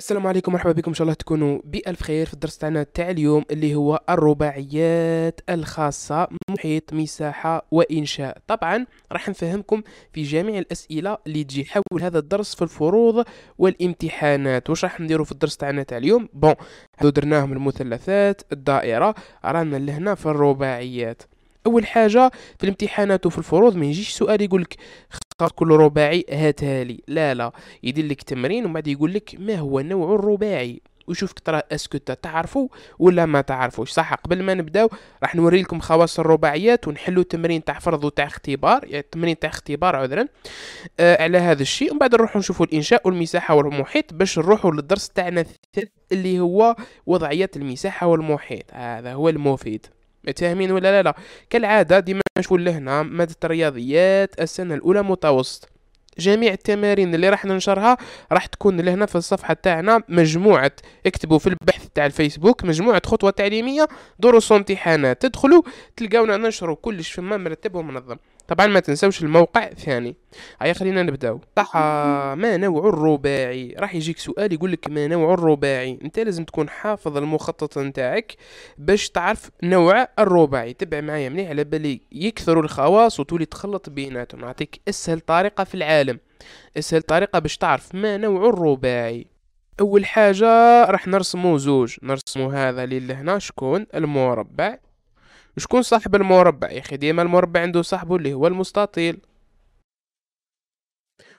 السلام عليكم مرحبا بكم ان شاء الله تكونوا بالف خير في الدرس تاعنا تاع اليوم اللي هو الرباعيات الخاصه محيط مساحه وانشاء طبعا راح نفهمكم في جميع الاسئله اللي تجي حول هذا الدرس في الفروض والامتحانات واش راح نديرو في الدرس تاعنا تاع اليوم بون هذو درناهم المثلثات الدائره رانا لهنا في الرباعيات اول حاجه في الامتحانات وفي الفروض ما يجيش سؤال يقول لك نقاط كل رباعي هاتها لي لا لا يدير لك تمرين ومن بعد يقول لك ما هو نوع الرباعي ويشوفك ترى اسكو تعرفوا ولا ما تعرفوش صح قبل ما نبداو راح نوري لكم خواص الرباعيات ونحلو تمرين تاع فرض وتاع اختبار يعني تمرين تاع اختبار عذرا آه على هذا الشيء ومن بعد نروحوا نشوفوا الانشاء والمساحه والمحيط باش نروحوا للدرس تاعنا الثالث اللي هو وضعيات المساحه والمحيط هذا هو المفيد متفاهمين ولا لا لا كالعاده ديما راح لهنا مادة الرياضيات السنة الأولى متوسط جميع التمارين اللي راح ننشرها راح تكون لهنا في الصفحه تاعنا مجموعه اكتبوا في البحث تاع الفيسبوك مجموعه خطوه تعليميه دروس وامتحانات تدخلوا تلقاونا ننشروا كلش فما مرتب ومنظم طبعا ما تنساوش الموقع ثاني هيا خلينا نبداو صح آه، ما نوع الرباعي راح يجيك سؤال يقول لك ما نوع الرباعي انت لازم تكون حافظ المخطط نتاعك باش تعرف نوع الرباعي تبع معايا مليح على بالي يكثروا الخواص وتولي تخلط بيناتهم نعطيك اسهل طريقه في العالم اسهل طريقه باش تعرف ما نوع الرباعي اول حاجه راح نرسمو زوج نرسمو هذا اللي لهنا شكون المربع شكون صاحب المربع يا اخي ديما المربع عنده صاحبه اللي هو المستطيل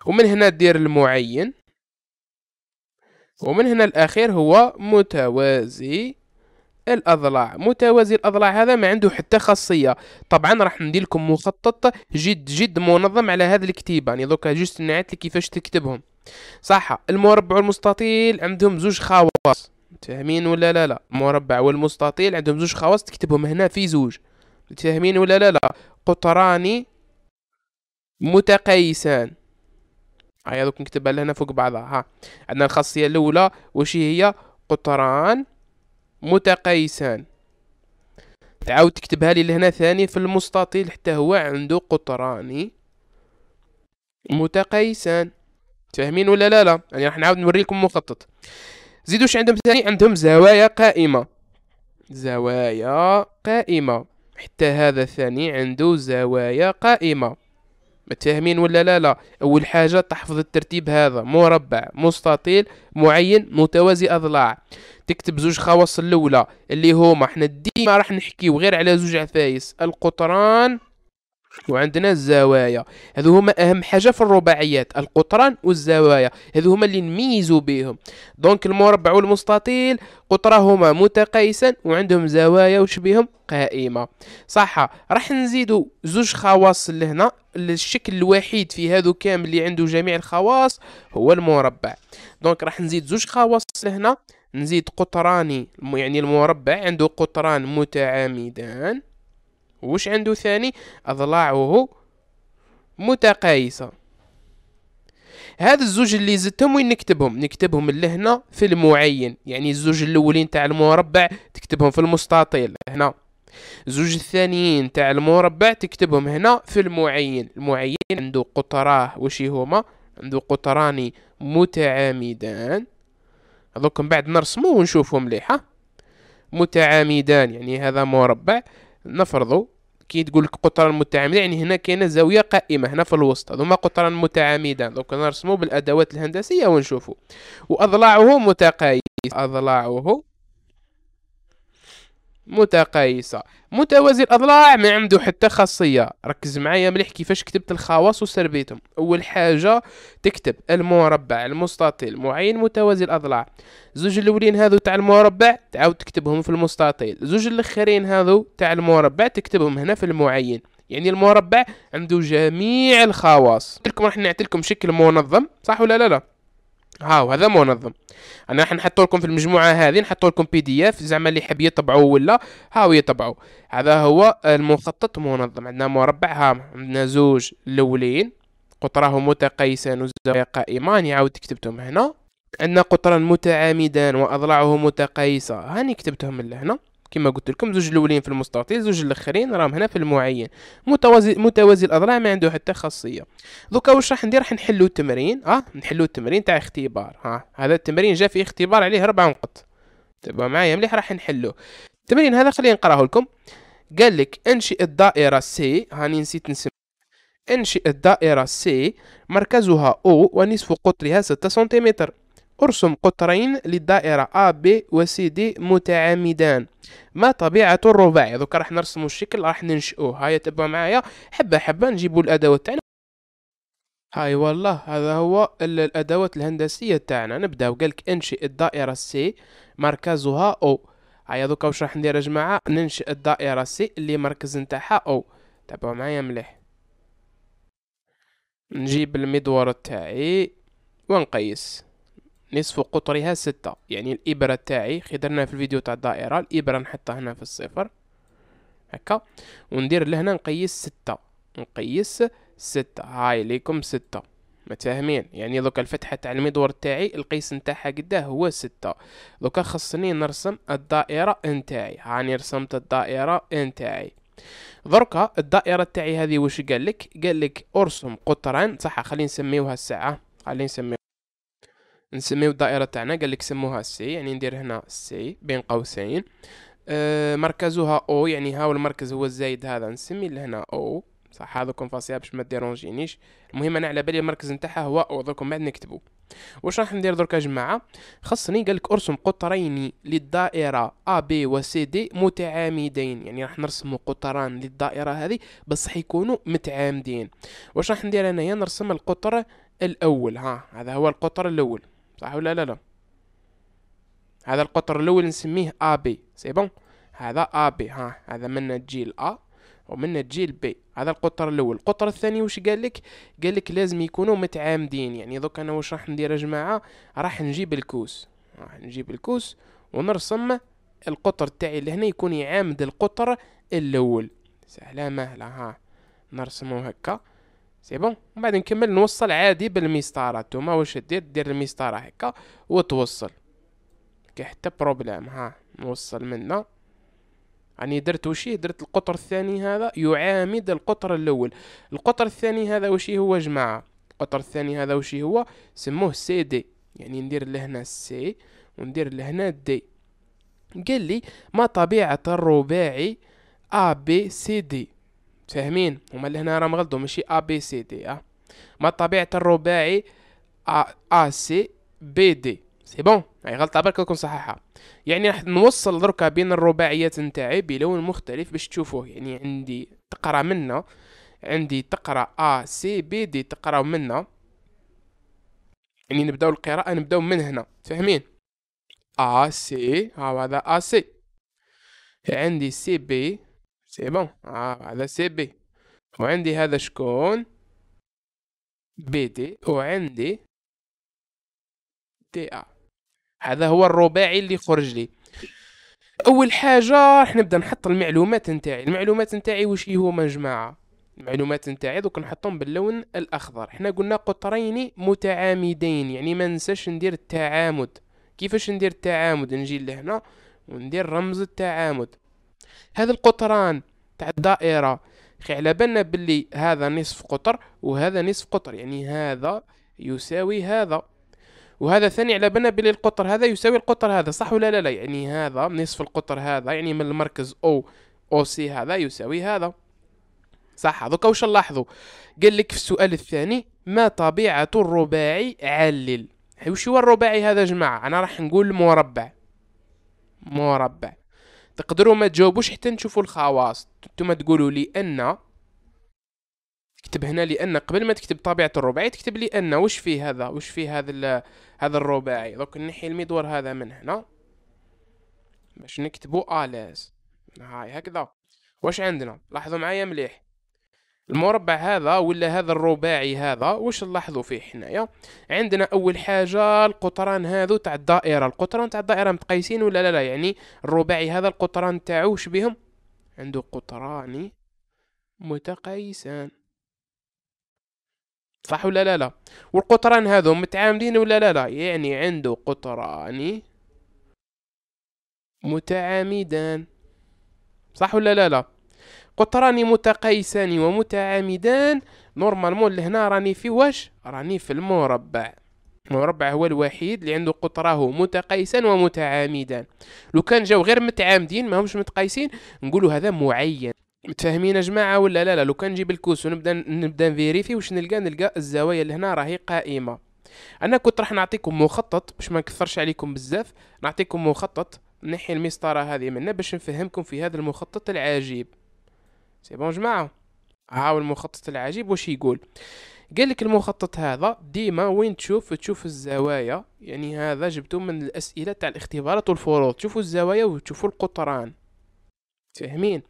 ومن هنا دير المعين ومن هنا الاخير هو متوازي الاضلاع متوازي الاضلاع هذا ما عنده حتى خاصيه طبعا راح ندير لكم مخطط جد جد منظم على هذا الكتيبه يعني دوكا جوست نعت كيفاش تكتبهم صح المربع والمستطيل عندهم زوج خواص متفاهمين ولا لا لا مربع والمستطيل عندهم زوج خواص تكتبهم هنا في زوج متفاهمين ولا لا لا قطران متقيسان هيا دوك نكتبها لهنا فوق بعضها ها عندنا الخاصيه الاولى واش هي قطران متقيسان تعاود تكتبها لي لهنا ثاني في المستطيل حتى هو عنده قطران متقيسان فاهمين ولا لا لا يعني راح نعاود نوريكم مخطط واش عندهم ثاني عندهم زوايا قائمة زوايا قائمة حتى هذا الثاني عنده زوايا قائمة متفاهمين ولا لا لا اول حاجه تحفظ الترتيب هذا مربع مستطيل معين متوازي اضلاع تكتب زوج خواص الاولى اللي هما احنا ديما راح نحكيو غير على زوج عفايس القطران وعندنا الزوايا هذو هما اهم حاجه في الرباعيات القطران والزوايا هذو هما اللي نميزوا بهم دونك المربع والمستطيل قطرهما متقيسا وعندهم زوايا وش بهم قائمه صح راح نزيدوا زوج خواص لهنا الشكل الوحيد في هذو كامل اللي عنده جميع الخواص هو المربع دونك راح نزيد زوج خواص لهنا نزيد قطراني يعني المربع عنده قطران متعامدان وش عنده ثاني أضلاعه متقايسة هاد الزوج اللي زدتهم وين نكتبهم نكتبهم لهنا في المعين يعني الزوج الاولين تاع المربع تكتبهم في المستطيل هنا الزوج الثانيين تاع المربع تكتبهم هنا في المعين المعين عنده قطراه وش هما عنده قطران متعامدان هذوك من بعد نرسمو ونشوفو مليحه متعامدان يعني هذا مربع نفرضوا كي تقول لك قطران متعامده يعني هنا كاينه زاويه قائمه هنا في الوسط هذوما قطران متعامده دونك نرسموا بالادوات الهندسيه ونشوفوا واضلاعه متقايسه اضلاعه متقايسه متوازي الاضلاع ما عنده حتى خاصيه ركز معايا مليح كيفاش كتبت الخواص وسربيتهم اول حاجه تكتب المربع المستطيل معين متوازي الاضلاع زوج الاولين هذو تاع المربع تعاود تكتبهم في المستطيل زوج الاخرين هذو تاع المربع تكتبهم هنا في المعين يعني المربع عنده جميع الخواص قلت لكم راح نعطي لكم شكل منظم صح ولا لا لا هاو هذا منظم انا راح نحط لكم في المجموعه هذه نحط لكم بي دي اف زعما اللي يحب يطبعوا ولا هاو يطبعوا هذا هو المخطط منظم عندنا مربع هام عندنا زوج الاولين قطراه متقيسان وزوايا قائمان يعاود كتبتهم هنا عندنا قطرا متعامدان واضلاعه متقيسه هاني كتبتهم لهنا كما قلت لكم زوج الاولين في المستطيل زوج الاخرين راهم هنا في المعين متوازي متوازي الاضلاع ما عنده حتى خاصيه دوكا واش راح ندير راح نحلو التمرين اه نحلو التمرين تاع اختبار ها هذا التمرين جا في اختبار عليه ربع نقط تبقى معايا مليح راح نحلو التمرين هذا خليني نقراه لكم قال لك انشئ الدائره سي هاني نسيت نسمي انشئ الدائره سي مركزها او ونصف قطرها 6 سنتيمتر ارسم قطرين للدائرة B و D متعامدان ما طبيعة الرباعي دوكا راح نرسمو الشكل راح ننشئوه هيا تبعوا معايا حبة حبة نجيبو الأدوات تاعنا هاي والله هذا هو الأدوات الهندسية تاعنا نبداو قالك انشئ الدائرة C مركزها O هيا دوكا واش راح ندير يا جماعة ننشئ الدائرة C اللي مركز نتاعها O تابعوا معايا مليح نجيب المدور تاعي ونقيس نصف قطرها ستة يعني الإبرة تاعي كي درنا في الفيديو تاع الدائرة الإبرة نحطها هنا في الصفر هكا وندير لهنا نقيس ستة نقيس ستة هاي ليكم ستة متفاهمين يعني دوكا الفتحة تاع المدور تاعي القيس نتاعها قداه هو ستة دوكا خصني نرسم الدائرة نتاعي هاني رسمت الدائرة نتاعي دركا الدائرة تاعي هذه واش قالك قالك ارسم قطران صح خلينا نسميوها الساعة خلينا نسميوها نسميو الدائره تاعنا قال لك سموها سي يعني ندير هنا سي بين قوسين آه، مركزها او يعني ها المركز هو الزايد هذا نسمي لهنا او صح هذا كونفاسيا باش ما ديرونجينيش المهم انا على بالي المركز نتاعها هو او دركم بعد نكتبو واش راح ندير درك يا جماعه خصني قالك ارسم قطرين للدائره ا بي و سي دي متعامدين يعني راح نرسم قطران للدائره هذه بصح يكونوا متعامدين واش راح ندير انايا نرسم القطر الاول ها هذا هو القطر الاول صح ولا لا لا هذا القطر الاول نسميه ا بي سي بون هذا ا بي ها هذا من الجيل ا ومن الجيل بي هذا القطر الاول القطر الثاني واش قال لك قال لك لازم يكونوا متعامدين يعني دوك انا واش راح ندير يا جماعه راح نجيب الكوس راح نجيب الكوس ونرسم القطر تاعي اللي هنا يكون يعامد القطر الاول سهله مهله ها نرسمه هكا سي بون من بعد نكمل نوصل عادي بالمسطره نتوما واش دير دير المسطره هكا وتوصل كي حتى بروبليم ها نوصل منا راني يعني درت وشي درت القطر الثاني هذا يعامد القطر الاول القطر الثاني هذا وشي هو جماعه القطر الثاني هذا وشي هو سموه سي دي يعني ندير لهنا سي وندير لهنا دي قال لي ما طبيعه الرباعي ا بي سي دي فاهمين هما اللي هنا راهم غلطوا ماشي ا بي سي دي اه ما طبيعه الرباعي ا ا سي بي دي سي بون هاي غلطه برك لكم صحيحه يعني راح نوصل دركا بين الرباعيات نتاعي بلون مختلف باش تشوفوه يعني عندي تقرا منا عندي تقرا ا سي بي دي تقرا منا يعني نبداو القراءه نبداو من هنا فاهمين ا سي هذا ا سي عندي سي بي سي بون آه هذا سي بي وعندي هذا شكون بي دي وعندي دي ا هذا هو الرباعي اللي خرج لي اول حاجه راح نبدا نحط المعلومات نتاعي المعلومات نتاعي واش إيه هما جماعه المعلومات نتاعي دوك نحطهم باللون الاخضر حنا قلنا قطرين متعامدين يعني ما ننساش ندير التعامد كيفاش ندير التعامد نجي لهنا وندير رمز التعامد هذا القطران تاع الدائره خي على بالنا باللي هذا نصف قطر وهذا نصف قطر يعني هذا يساوي هذا وهذا ثاني على بالنا بلي القطر هذا يساوي القطر هذا صح ولا لا لا يعني هذا نصف القطر هذا يعني من المركز او او سي هذا يساوي هذا صح دوكا واش نلاحظوا قال لك في السؤال الثاني ما طبيعه الرباعي علل وش هو الرباعي هذا جماعه انا راح نقول مربع مربع تقدروا ما تجاوبوش حتى نشوفوا الخواص نتوما تقولوا لي ان تكتب هنا لان قبل ما تكتب طبيعه الرباعي تكتب لي ان واش فيه هذا واش فيه هذا هذا الرباعي دوك نحي المدور هذا من هنا باش نكتبو اليز هاي هكذا واش عندنا لاحظوا معايا مليح المربع هذا ولا هذا الرباعي هذا واش نلاحظوا فيه حنايا عندنا اول حاجه القطران هذو تاع الدائره القطران تاع الدائره متقيسين ولا لا لا يعني الرباعي هذا القطران تاعو بهم عنده قطران متقيسان صح ولا لا لا والقطران هذو متعامدين ولا لا لا يعني عنده قطران متعامدان صح ولا لا لا قلت راني متقيسان ومتعامدان نورمالمون لهنا راني في واش راني في المربع المربع هو الوحيد اللي عنده قطراه متقيسا ومتعامدا لو كان جاو غير متعامدين ما همش متقيسين نقولوا هذا معين متفاهمين يا جماعه ولا لا لا لو كان نجيب الكوس ونبدا نبدا نفيريفي واش نلقى نلقى الزوايا اللي هنا راهي قائمه انا كنت راح نعطيكم مخطط باش ما نكثرش عليكم بزاف نعطيكم مخطط نحي المسطره هذه منا باش نفهمكم في هذا المخطط العجيب سي بون جماعه هاو المخطط العجيب واش يقول قال لك المخطط هذا ديما وين تشوف تشوف الزوايا يعني هذا جبتو من الاسئله تاع الاختبارات والفروض تشوفوا الزوايا وتشوفوا القطران فاهمين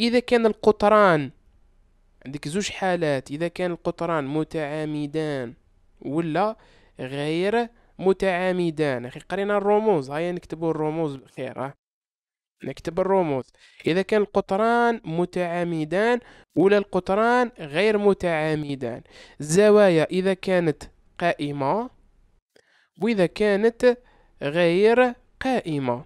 اذا كان القطران عندك زوج حالات اذا كان القطران متعامدان ولا غير متعامدان اخي قرينا الرموز هيا نكتبوا الرموز بخير نكتب الرموز إذا كان القطران متعامدان ولا القطران غير متعامدان الزوايا إذا كانت قائمة وإذا كانت غير قائمة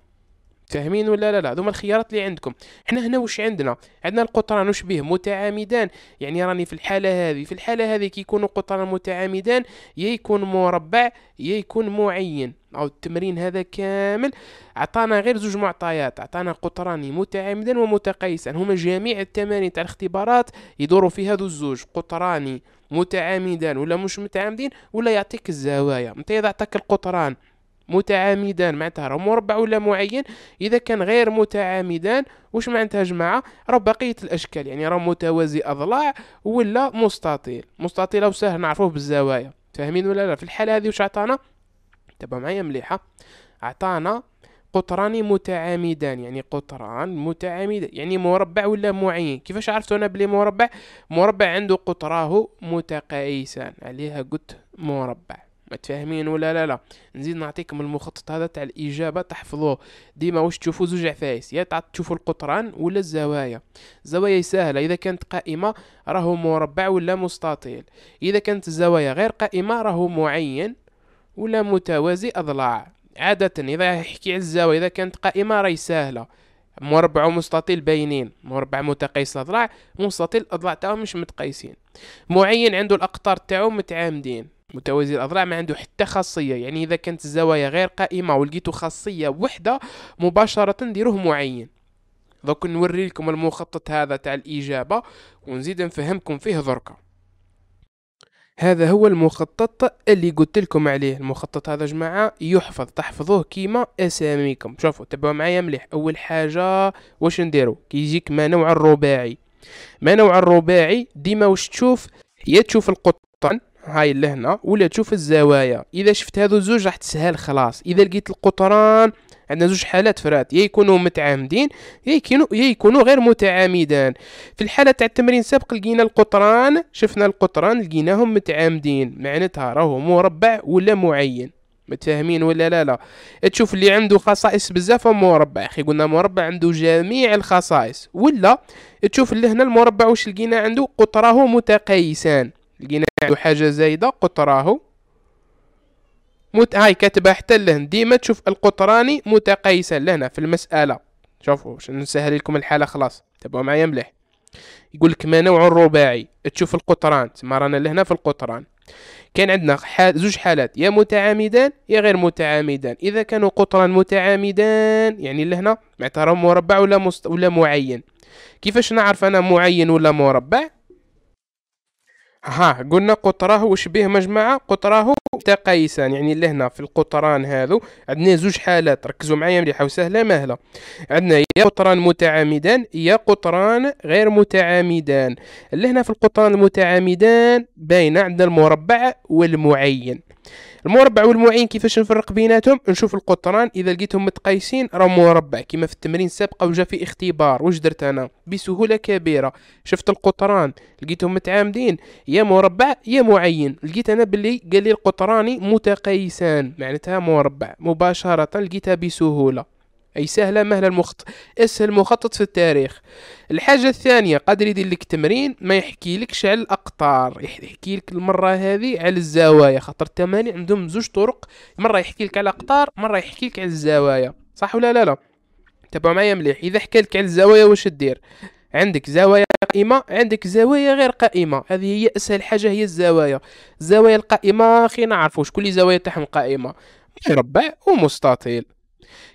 فاهمين ولا لا لا هذوما الخيارات اللي عندكم حنا هنا واش عندنا عندنا القطران واش به متعامدان يعني راني في الحاله هذه في الحاله هذه كيكونوا قطران متعامدان يا يكون مربع يا يكون معين او التمرين هذا كامل عطانا غير زوج معطيات عطانا قطران متعامدا ومتقيسا هما جميع التمارين تاع الاختبارات يدوروا في هذو الزوج قطراني متعامدان ولا مش متعامدين ولا يعطيك الزوايا انت اذا عطاك القطران متعامدان معناتها مربع ولا معين اذا كان غير متعامدان واش معناتها جماعه راه بقيه الاشكال يعني راه متوازي اضلاع ولا مستطيل مستطيل او سهل نعرفوه بالزوايا فاهمين ولا لا في الحاله هذه واش عطانا تبع معايا مليحه عطانا قطران متعامدان يعني قطران متعامد يعني مربع ولا معين كيفاش عرفت انا بلي مربع مربع عنده قطراه متقايسان عليها قلت مربع متفاهمين ولا لا لا نزيد نعطيكم المخطط هذا تاع الاجابه تحفظوه ديما واش تشوفوا زوج عفايس يا تشوفوا القطران ولا الزوايا الزوايا سهله اذا كانت قائمه راهو مربع ولا مستطيل اذا كانت الزوايا غير قائمه راهو معين ولا متوازي اضلاع عاده اذا يحكي على الزاويه اذا كانت قائمه راهي سهله مربع ومستطيل باينين مربع متقيس الاضلاع مستطيل الاضلاع تاعو مش متقيسين معين عنده الاقطار تاعو متعامدين متوازي الاضلاع ما عنده حتى خاصيه يعني اذا كانت الزوايا غير قائمه ولقيتو خاصيه وحده مباشره نديروه معين دوك نوري لكم المخطط هذا تاع الاجابه ونزيد نفهمكم فيه دركا هذا هو المخطط اللي قلت لكم عليه المخطط هذا جماعة يحفظ تحفظوه كيما اساميكم شوفوا تبعوا معايا مليح اول حاجة واش نديرو كي يجيك ما نوع الرباعي ما نوع الرباعي ديما واش تشوف يا تشوف القطن هاي لهنا ولا تشوف الزوايا اذا شفت هذو زوج راح تسهل خلاص اذا لقيت القطران عندنا زوج حالات فرات يا يكونوا متعامدين يا يكونوا يا يكونوا غير متعامدان في الحاله تاع التمرين السابق لقينا القطران شفنا القطران لقيناهم متعامدين معناتها راهو مربع ولا معين متفاهمين ولا لا لا تشوف اللي عنده خصائص بزاف مربع اخي قلنا مربع عنده جميع الخصائص ولا تشوف اللي هنا المربع واش لقينا عنده قطره متقيسان لقينا عنده حاجة زايدة قطراه مت... هاي كاتبه حتى لهن ديما تشوف القطراني متقيسا لهنا في المسألة شوفوا باش نسهل لكم الحالة خلاص تابعوا معايا مليح يقول لك ما نوع الرباعي تشوف القطران تما رانا لهنا في القطران كان عندنا حال زوج حالات يا متعامدان يا غير متعامدان اذا كانوا قطرا متعامدان يعني لهنا معناتها مربع ولا مست... ولا معين كيفاش نعرف انا معين ولا مربع ها قلنا قطراه وشبيه به مجمعه قطراه تقايسان يعني لهنا في القطران هذو عندنا زوج حالات ركزوا معايا مليح وسهله مهله عندنا يا قطران متعامدان يا قطران غير متعامدان لهنا في القطران المتعامدان باين عندنا المربع والمعين المربع والمعين كيفاش نفرق بيناتهم نشوف القطران اذا لقيتهم متقيسين راه مربع كما في التمرين السابق وجا في اختبار واش درت انا بسهوله كبيره شفت القطران لقيتهم متعامدين يا مربع يا معين لقيت انا باللي قال لي القطراني متقيسان معناتها مربع مباشره لقيتها بسهوله أي سهلة مهلا المخط اسهل مخطط في التاريخ الحاجة الثانية قادر يدير لك تمرين ما يحكيلكش على الأقطار يحكي لك المرة هذه على الزوايا خاطر التماني عندهم زوج طرق مرة يحكي لك على الأقطار مرة يحكي لك على الزوايا صح ولا لا لا تابعوا معايا مليح إذا حكى لك على الزوايا واش دير عندك زوايا قائمة عندك زوايا غير قائمة هذه هي أسهل حاجة هي الزوايا الزوايا القائمة أخي نعرفوش كل زوايا تاعهم قائمة مربع ومستطيل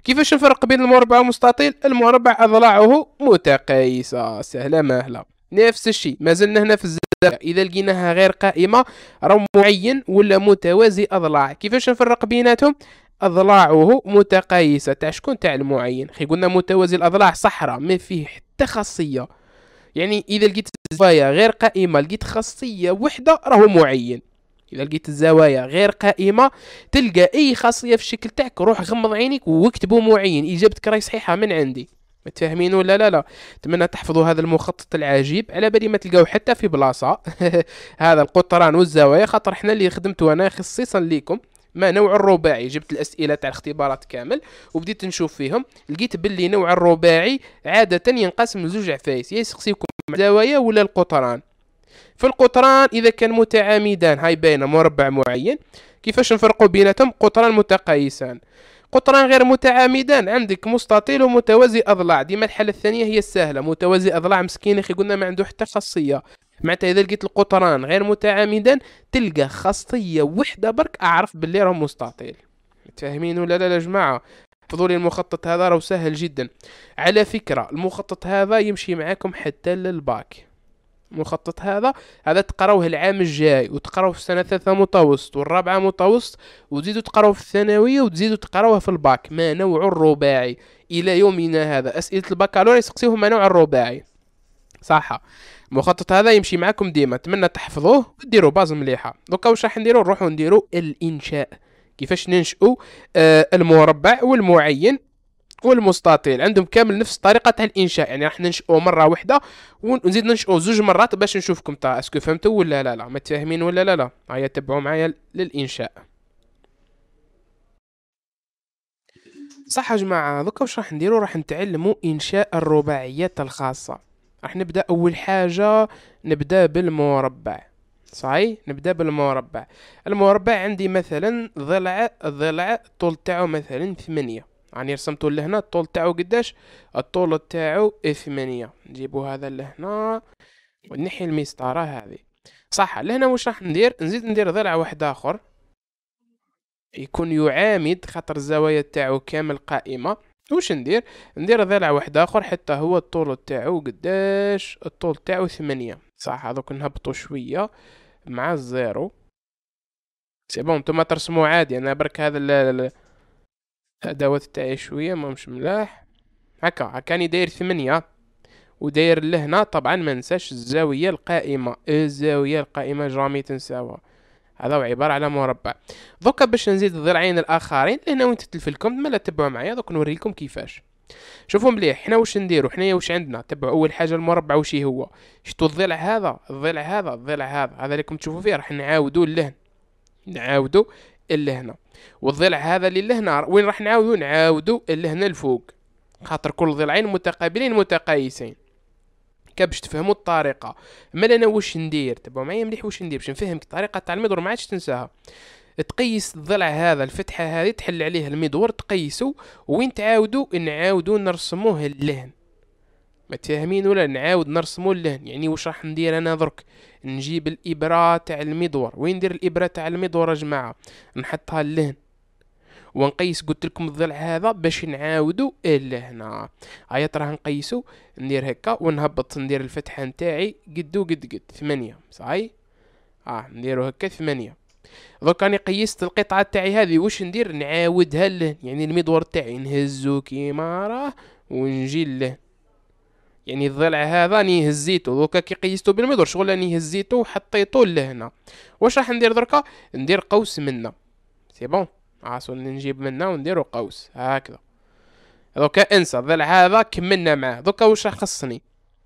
كيفاش نفرق بين المربع والمستطيل المربع اضلاعه متقايسه سهله مهله نفس الشيء مازلنا هنا في الزاويه اذا لقيناها غير قائمه راه معين ولا متوازي اضلاع كيفاش نفرق بيناتهم اضلاعه متقايسه تاع شكون تاع المعين خي قلنا متوازي الاضلاع صحراء ما فيه حتى خاصيه يعني اذا لقيت الزوايا غير قائمه لقيت خاصيه وحده راهو معين اذا لقيت الزوايا غير قائمه تلقى اي خاصيه في الشكل تاعك روح غمض عينيك واكتبوا معين اجابتك راهي صحيحه من عندي متفاهمين ولا لا لا نتمنى تحفظوا هذا المخطط العجيب على بالي ما تلقاو حتى في بلاصه هذا القطران والزوايا خاطر حنا اللي خدمته انا خصيصا ليكم ما نوع الرباعي جبت الاسئله تاع الاختبارات كامل وبديت نشوف فيهم لقيت باللي نوع الرباعي عاده ينقسم لزوج عفايس يا يسقسيكم الزوايا ولا القطران في القطران اذا كان متعامدان هاي باينه مربع معين كيفاش نفرقوا بيناتهم قطران متقايسان قطران غير متعامدان عندك مستطيل ومتوازي اضلاع ديما الحاله الثانيه هي السهله متوازي اضلاع مسكين اخي قلنا ما عنده حتى خاصيه معناتها اذا لقيت القطران غير متعامدان تلقى خاصيه وحده برك اعرف باللي راه مستطيل فاهمين ولا لا يا جماعه فضولي المخطط هذا راه سهل جدا على فكره المخطط هذا يمشي معاكم حتى للباك المخطط هذا هذا تقراوه العام الجاي وتقراوه في سنه الثالثه متوسط والرابعه متوسط وتزيدوا تقراوه في الثانويه وتزيدوا تقراوه في الباك ما نوع الرباعي الى يومنا هذا اسئله البكالوريا يسقسيهم ما نوع الرباعي صح المخطط هذا يمشي معكم ديما نتمنى تحفظوه وديروا باز مليحه دوكا واش راح نديرو نروحو نديرو الانشاء كيفاش ننشئوا آه، المربع والمعين والمستطيل عندهم كامل نفس الطريقه تاع الانشاء يعني راح ننشئو مره واحده ونزيد ننشئو زوج مرات باش نشوفكم تاع اسكو فهمتوا ولا لا لا متفاهمين ولا لا لا هيا تبعوا معايا للانشاء صح يا جماعه دوكا واش راح نديرو راح نتعلمو انشاء الرباعيات الخاصه راح نبدا اول حاجه نبدا بالمربع صاي نبدا بالمربع المربع عندي مثلا ضلع ضلع طول تاعو مثلا ثمانية راني يعني رسمتو لهنا الطول تاعو قداش الطول تاعو ثمانية نجيبو هذا لهنا ونحي المسطرة هذه صح لهنا واش راح ندير نزيد ندير ضلع واحد اخر يكون يعامد خاطر الزوايا تاعو كامل قائمة واش ندير ندير ضلع واحد اخر حتى هو الطول تاعو قداش الطول تاعو ثمانية صح هذوك نهبطو شوية مع الزيرو سي بون نتوما ترسمو عادي انا برك هذا الادوات تاعي شويه ماهمش ملاح هكا هكاني داير ثمانية وداير لهنا طبعا ما ننساش الزاويه القائمه الزاويه القائمه جامي تنساوها هذا هو عباره على مربع دوكا باش نزيد الضلعين الاخرين لهنا وين تتلفلكم ما لا تبعوا معايا دوك نوريكم كيفاش شوفوا مليح حنا واش نديرو حنايا واش عندنا تبعوا اول حاجه المربع واش هو شتو الضلع هذا الضلع هذا الضلع هذا هذا اللي راكم تشوفوا فيه راح نعاودوا اللهن نعاودوا اللي هنا والضلع هذا اللي هنا وين راح نعاودو نعاودو اللي هنا الفوق خاطر كل ضلعين متقابلين متقايسين كباش تفهموا الطريقه مال انا واش ندير تبعوا معايا مليح واش ندير باش نفهمك الطريقه تاع المدور ما عادش تنساها تقيس الضلع هذا الفتحه هذه تحل عليه المدور تقيسو وين تعاودو نعاودو نرسموه اللهن متفاهمين ولا نعاود نرسمو اللهن يعني واش راح ندير انا درك نجيب الابره تاع المدور وين ندير الابره تاع المدور يا جماعه نحطها اللهن ونقيس قلت لكم الضلع هذا باش نعاودو لهنا هيا راه نقيسو ندير هكا ونهبط ندير الفتحه نتاعي قدو قد قد ثمانية صاي اه نديرو هكا ثمانية دوك راني قيست القطعه تاعي هذه واش ندير نعاودها لهن يعني المدور تاعي نهزو كيما راه ونجي لهن يعني الضلع هذا راني هزيتو دوكا كي قيستو بالمدور شغل راني هزيتو وحطيتو لهنا واش راح ندير دركا ندير قوس منا سي بون عاصو نجيب منا ونديرو قوس هكذا دوكا انسى الضلع هذا كملنا معاه دوكا واش راح خصني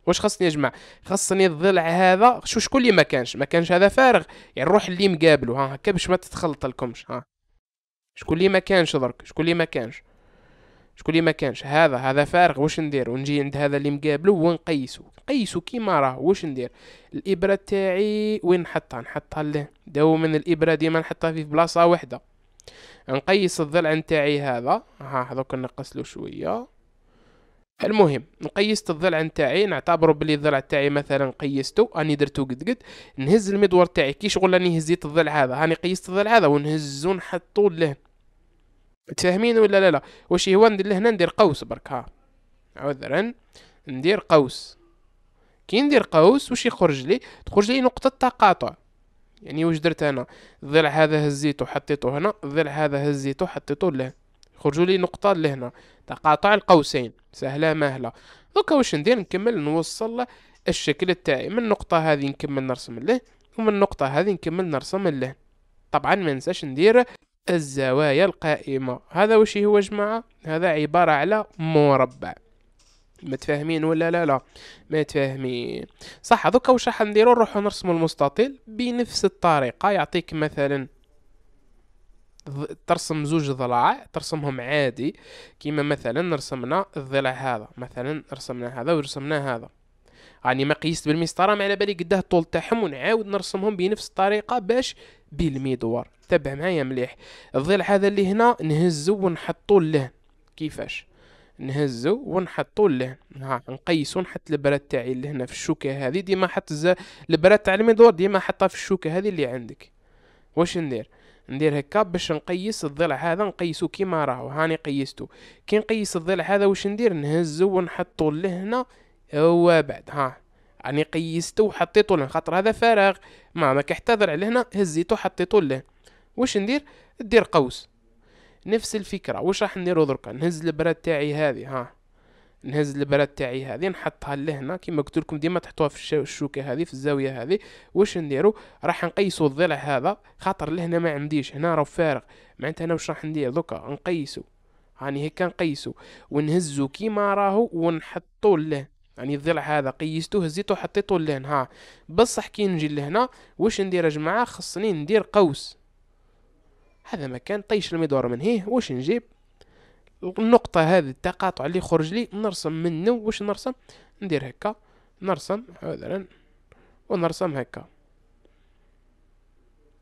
واش خصني يا جماعه خصني الضلع هذا شو شكون اللي ما كانش ما كانش هذا فارغ يعني روح اللي مقابلو ها هكا باش ما تتخلط لكمش ها شكون اللي ما كانش درك شكون اللي ما كانش شكون اللي ما كانش هذا هذا فارغ واش ندير ونجي عند هذا اللي مقابله ونقيسو نقيسو كيما راه واش ندير الابره تاعي وين نحطها نحطها له من الابره ديما نحطها في بلاصه واحده نقيس الضلع نتاعي هذا ها هذوك نقص له شويه المهم نقيست الضلع نتاعي نعتبره بلي الضلع تاعي مثلا قيستو راني درتو قد قد نهز المدور تاعي كي شغل راني هزيت الضلع هذا هاني قيست الضلع هذا ونهزو نحطو له متفاهمين ولا لا لا واش هو لهنا ندير قوس برك ها عذرا ندير قوس كي ندير قوس واش يخرج لي تخرج لي نقطه تقاطع يعني واش درت انا الضلع هذا هزيته وحطيته هنا الضلع هذا هزيته وحطيته له يخرجوا لي نقطه لهنا تقاطع القوسين سهله مهله دوكا واش ندير نكمل نوصل الشكل تاعي من النقطه هذه نكمل نرسم له ومن النقطه هذه نكمل نرسم له طبعا ما ننساش ندير الزوايا القائمة هذا وش هو جماعة هذا عبارة على مربع متفاهمين ولا لا لا متفاهمين صح دوكا واش راح نديرو نروحو نرسمو المستطيل بنفس الطريقة يعطيك مثلا ترسم زوج ضلع ترسمهم عادي كيما مثلا رسمنا الضلع هذا مثلا رسمنا هذا ورسمنا هذا راني يعني ما قيست بالمسطره ما على بالي قداه الطول تاعهم ونعاود نرسمهم بنفس الطريقه باش بالميدوار تبع معايا مليح الضلع هذا اللي هنا نهزو ونحطو اللهن كيفاش نهزو ونحطو اللهن ها نقيسو نحط البراد تاعي هنا في الشوكه هذه ديما حط البراد تاع الميدوار ديما حطها في الشوكه هذه اللي عندك واش ندير ندير هكا باش نقيس الضلع هذا نقيسو كيما راهو هاني قيستو كي نقيس الضلع هذا واش ندير نهزو ونحطو لهنا هو بعد ها يعني قيسته وحطيته له خاطر هذا فراغ ما ما كيحتضر على هنا هزيته حطيته له واش ندير ندير قوس نفس الفكره واش راح نديرو دركا نهز البراد تاعي هذه ها نهز البراد تاعي هذه نحطها لهنا كيما قلت لكم ديما تحطوها في الشوكه هذه في الزاويه هذه واش نديرو راح نقيسو الضلع هذا خاطر لهنا ما عنديش هنا راه فارغ معناتها انا واش راح ندير دركا نقيسو هاني يعني هيك نقيسو ونهزو كيما راهو ونحطو له يعني الضلع هذا قيسته هزيته حطيتو لهنا ها بصح كي نجي لهنا واش ندير يا جماعه خصني ندير قوس هذا مكان طيش المدور من هيه واش نجيب النقطة هذه التقاطع اللي خرج لي نرسم منه واش نرسم ندير هكا نرسم مثلا ونرسم هكا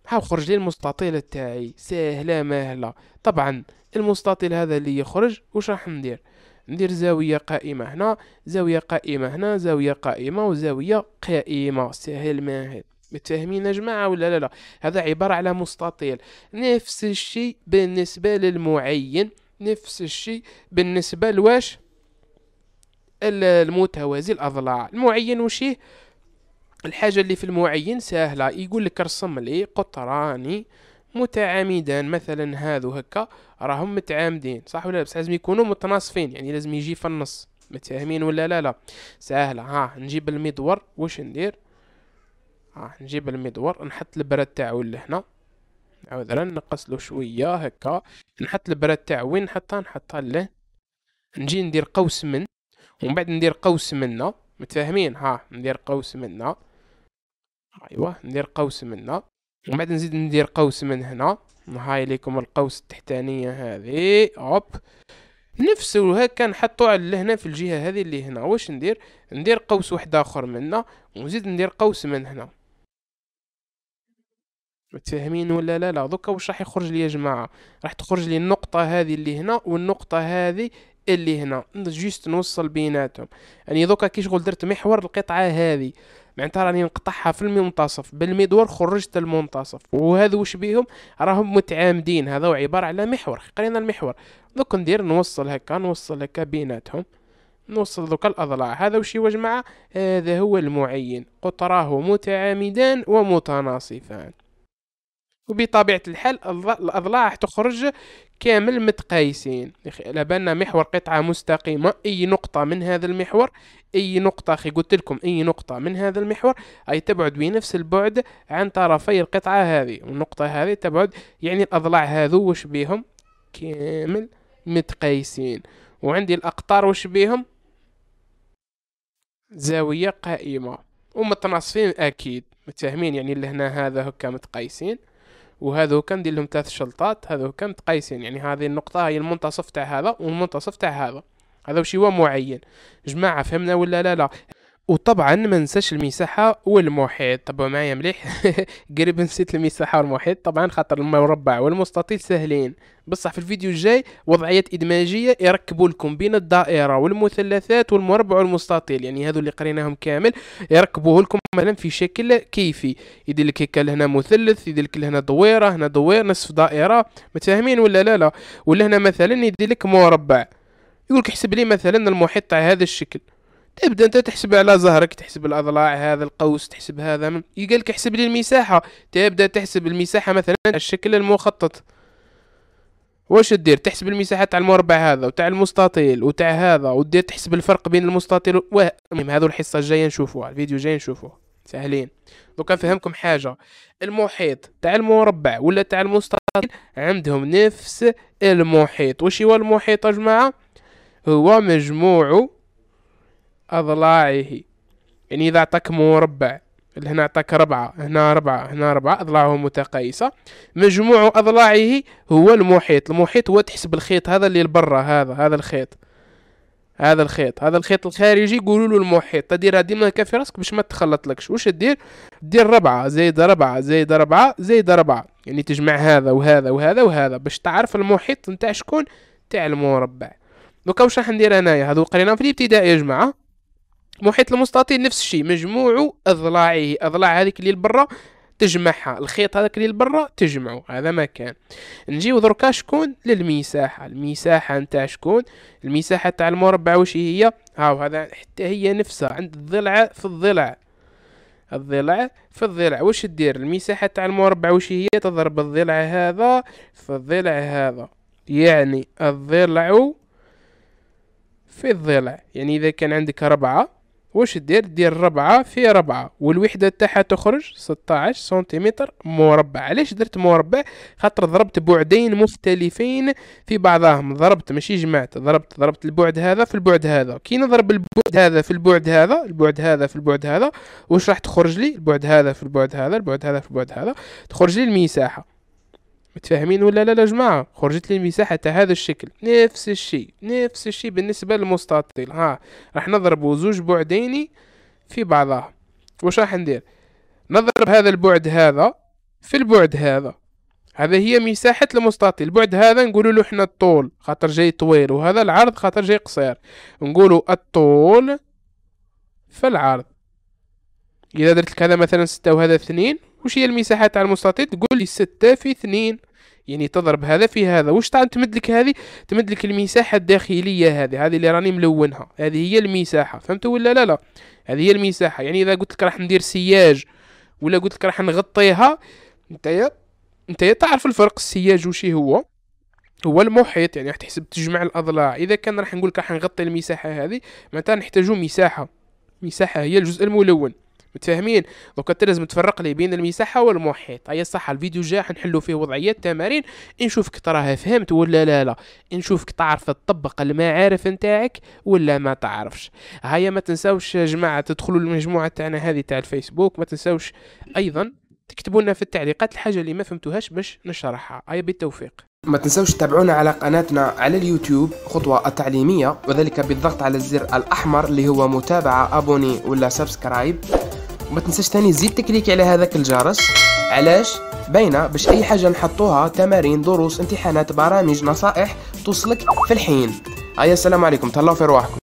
هاو خرج لي المستطيل تاعي سهلة مهلة طبعا المستطيل هذا اللي يخرج واش راح ندير ندير زاوية قائمة هنا زاوية قائمة هنا زاوية قائمة وزاوية قائمة سهل ما هذا متفاهمين يا جماعه ولا لا لا هذا عباره على مستطيل نفس الشيء بالنسبه للمعين نفس الشيء بالنسبه لواش المتوازي الاضلاع المعين وشيه الحاجه اللي في المعين سهله يقول لك رسم لي قطراني متعامدا مثلا هادو هكا راهم متعامدين صح ولا لا بس لازم يكونوا متناصفين يعني لازم يجي في النص متفاهمين ولا لا لا سهله ها نجيب المدور واش ندير ها نجيب المدور نحط البراد تاعو لهنا عذرا نقصلو شويه هكا نحط البراد تاعو وين نحطها نحطها له نجي ندير قوس من ومن بعد ندير قوس منا متفاهمين ها ندير قوس منا ايوا ندير قوس منا ومن بعد نزيد ندير قوس من هنا هاي ليكم القوس التحتانية هذه هوب نفس هكا نحطو على لهنا في الجهة هذه اللي هنا واش ندير ندير قوس واحد اخر من هنا ونزيد ندير قوس من هنا متفاهمين ولا لا لا دوكا واش راح يخرج لي يا جماعه راح تخرج لي النقطه هذه اللي هنا والنقطه هذه اللي هنا جيست نوصل بيناتهم يعني دوكا كي شغل درت محور القطعه هذه معناتها يعني راني نقطعها في المنتصف بالمدور خرجت المنتصف وهذا واش بيهم راهم متعامدين هذا عباره على محور قرينا المحور دوك ندير نوصل هكا نوصل هكا بيناتهم نوصل ذوك الأضلاع هذا وشي وجمع جماعة هذا هو المعين قطراه متعامدان ومتناصفان وبطبيعه الحال الاضلاع تخرج كامل متقايسين على بالنا محور قطعه مستقيمه اي نقطه من هذا المحور اي نقطه اخي قلت لكم اي نقطه من هذا المحور اي تبعد بنفس البعد عن طرفي القطعه هذه والنقطه هذه تبعد يعني الاضلاع هذو وش بيهم كامل متقايسين وعندي الاقطار وش بيهم زاويه قائمه ومتناصفين اكيد متفاهمين يعني اللي هنا هذا هكا متقايسين وهذو كان ندير لهم ثلاث شلطات هذو كان تقيسين يعني هذه النقطه هي المنتصف تاع هذا والمنتصف تاع هذا هذا شيء معين جماعه فهمنا ولا لا لا وطبعا ما ننساش المساحه والمحيط طبعا معايا مليح قريب نسيت المساحه والمحيط طبعا خاطر المربع والمستطيل سهلين بصح في الفيديو الجاي وضعيات ادماجيه يركبوا لكم بين الدائره والمثلثات والمربع والمستطيل يعني هذو اللي قريناهم كامل يركبوه لكم مثلا في شكل كيفي يدير لك هكا لهنا مثلث يدير لك لهنا دويره هنا دوير نصف دائره متفاهمين ولا لا لا ولا هنا مثلا يدير لك مربع يقول لك احسب لي مثلا المحيط تاع هذا الشكل تبدا انت تحسب على زهرك تحسب الاضلاع هذا القوس تحسب هذا من... يقال لك احسب لي المساحه تبدا تحسب المساحه مثلا الشكل المخطط واش دير تحسب المساحه تاع المربع هذا وتاع المستطيل وتاع هذا ودير تحسب الفرق بين المستطيل و هذو الحصه الجايه نشوفوها الفيديو الجاي نشوفوه ساهلين دوكا نفهمكم حاجه المحيط تاع المربع ولا تاع المستطيل عندهم نفس المحيط واش هو المحيط يا جماعه هو مجموع أضلاعه يعني إذا أعطاك مربع اللي هنا أعطاك ربعة هنا ربعة هنا ربعة أضلاعه متقايسة مجموع أضلاعه هو المحيط المحيط هو تحسب الخيط هذا اللي لبرا هذا هذا الخيط هذا الخيط هذا الخيط الخارجي يقولوا له المحيط تديرها ديما هكا في راسك باش ما تخلطلكش واش دير دير ربعة زائد ربعة زائد ربعة زائد ربعة يعني تجمع هذا وهذا وهذا وهذا باش تعرف المحيط نتاع شكون تاع المربع دوكا واش راح ندير انايا هذو قرينا في الابتدائي يا جماعه محيط المستطيل نفس الشيء مجموع اضلاعه اضلاع هذيك اللي لبرا تجمعها الخيط هذاك اللي لبرا تجمعه هذا مكان نجيو دركا شكون للمساحه المساحه نتاع شكون المساحه تاع المربع واش هي هاو هذا حتى هي نفسها عند الضلع في الضلع الضلع في الضلع واش دير المساحه تاع المربع واش هي تضرب الضلع هذا في الضلع هذا يعني الضلع في الضلع يعني اذا كان عندك ربعه واش دير دير ربعة في ربعة والوحدة تاعها تخرج 16 سنتيمتر مربع علاش درت مربع خاطر ضربت بعدين مختلفين في بعضهم ضربت ماشي جمعت ضربت ضربت البعد هذا في البعد هذا كي نضرب البعد هذا في البعد هذا البعد هذا في البعد هذا واش راح تخرج لي البعد هذا في البعد هذا البعد هذا في البعد هذا تخرج لي المساحة متفاهمين ولا لا يا جماعه خرجت لي المساحه تاع هذا الشكل نفس الشيء نفس الشيء بالنسبه للمستطيل ها راح نضرب زوج بعدين في بعضها واش راح ندير نضرب هذا البعد هذا في البعد هذا هذا هي مساحة المستطيل البعد هذا نقول له احنا الطول خاطر جاي طويل وهذا العرض خاطر جاي قصير نقولوا الطول في العرض اذا درت لك هذا مثلا ستة وهذا اثنين وش هي المساحة تاع المستطيل تقول لي ستة في اثنين يعني تضرب هذا في هذا واش تمد لك هذه تمد لك المساحه الداخليه هذه هذه اللي راني ملونها هذه هي المساحه فهمت ولا لا لا هذه هي المساحه يعني اذا قلت لك راح ندير سياج ولا قلت لك راح نغطيها نتايا نتايا تعرف الفرق السياج وش هو هو المحيط يعني راح تحسب تجمع الاضلاع اذا كان راح نقول لك راح نغطي المساحه هذه معناتها نحتاجو مساحه مساحه هي الجزء الملون متفاهمين دونك لازم تفرق لي بين المساحه والمحيط هيا صح الفيديو جا حنحلو فيه وضعيه تمارين نشوفك تراها فهمت ولا لا لا نشوفك تعرف تطبق المعارف نتاعك ولا ما تعرفش هيا ما تنساوش يا جماعه تدخلوا المجموعه تاعنا هذه تاع الفيسبوك ما تنساوش ايضا تكتبوا لنا في التعليقات الحاجه اللي ما فهمتوهاش باش نشرحها هيا بالتوفيق ما تنساوش تتابعونا على قناتنا على اليوتيوب خطوة التعليمية وذلك بالضغط على الزر الأحمر اللي هو متابعة أبوني ولا سبسكرايب وما تنساش ثاني زيد تكليكي على هذاك الجرس علاش باينه باش اي حاجه نحطوها تمارين دروس امتحانات برامج نصائح توصلك في الحين هيا السلام عليكم تهلاو في رواحكم